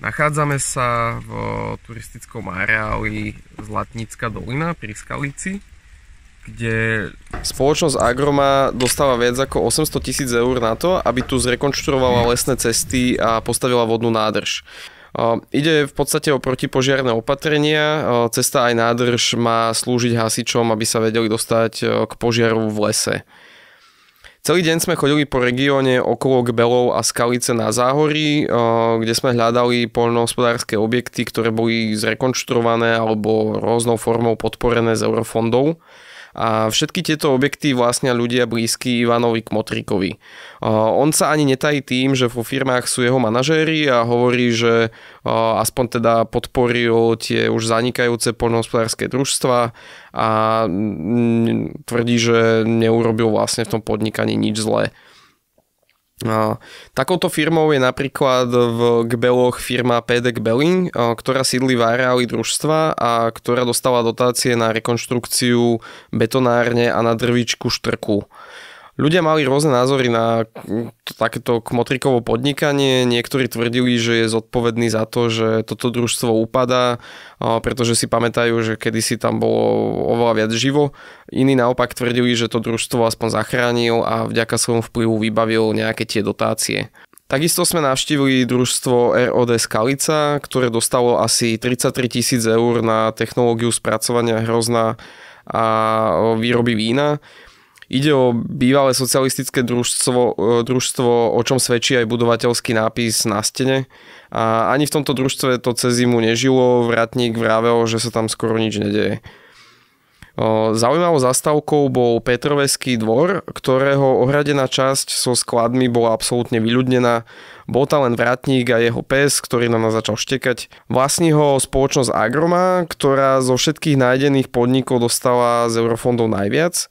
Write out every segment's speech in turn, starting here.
Nachádzame sa v turistickom areáli Zlatnícka dolina pri Skalici, kde... Spoločnosť Agroma dostáva viac ako 800 tisíc eur na to, aby tu zrekonštruovala lesné cesty a postavila vodnú nádrž. Ide v podstate o protipožiarne opatrenia. Cesta aj nádrž má slúžiť hasičom, aby sa vedeli dostať e, k požiaru v lese. Celý deň sme chodili po regióne okolo Gbelov a Skalice na Záhorí, eh, kde sme hľadali poľnohospodárske objekty, ktoré boli zrekonštruované alebo rôznou formou podporené z eurofondov. A všetky tieto objekty vlastnia ľudia blízky Ivanovi Kmotrikovi. Eh, on sa ani netají tým, že vo firmách sú jeho manažéri a hovorí, že eh, aspoň teda podporil tie už zanikajúce poľnohospodárske družstva a tvrdí, že neurobil vlastne v tom podnikaní nič zlé. A, takouto firmou je napríklad v Gbeloch firma PD Belling, ktorá sídli v areáli družstva a ktorá dostala dotácie na rekonštrukciu betonárne a na drvičku štrku. Ľudia mali rôzne názory na takéto kmotrikovo podnikanie. Niektorí tvrdili, že je zodpovedný za to, že toto družstvo upadá, pretože si pamätajú, že kedysi tam bolo oveľa viac živo. Iní naopak tvrdili, že to družstvo aspoň zachránil a vďaka svojmu vplyvu vybavil nejaké tie dotácie. Takisto sme navštívili družstvo ROD Skalica, ktoré dostalo asi 33 tisíc eur na technológiu spracovania hrozna a výroby vína. Ide o bývalé socialistické družstvo, e, družstvo, o čom svedčí aj budovateľský nápis na stene. A ani v tomto družstve to cez zimu nežilo, vratník vravel, že sa tam skoro nič nedeje. Zaujímavou zastávkou bol Petroveský dvor, ktorého ohradená časť so skladmi bola absolútne vyľudnená. Bol tam len vratník a jeho pes, ktorý na nás začal štekať. Vlastní ho spoločnosť Agroma, ktorá zo všetkých nájdených podnikov dostala z eurofondov najviac.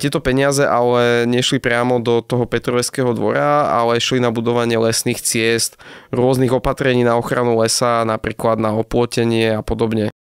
Tieto peniaze ale nešli priamo do toho Petroveského dvora, ale šli na budovanie lesných ciest, rôznych opatrení na ochranu lesa, napríklad na oplotenie a podobne.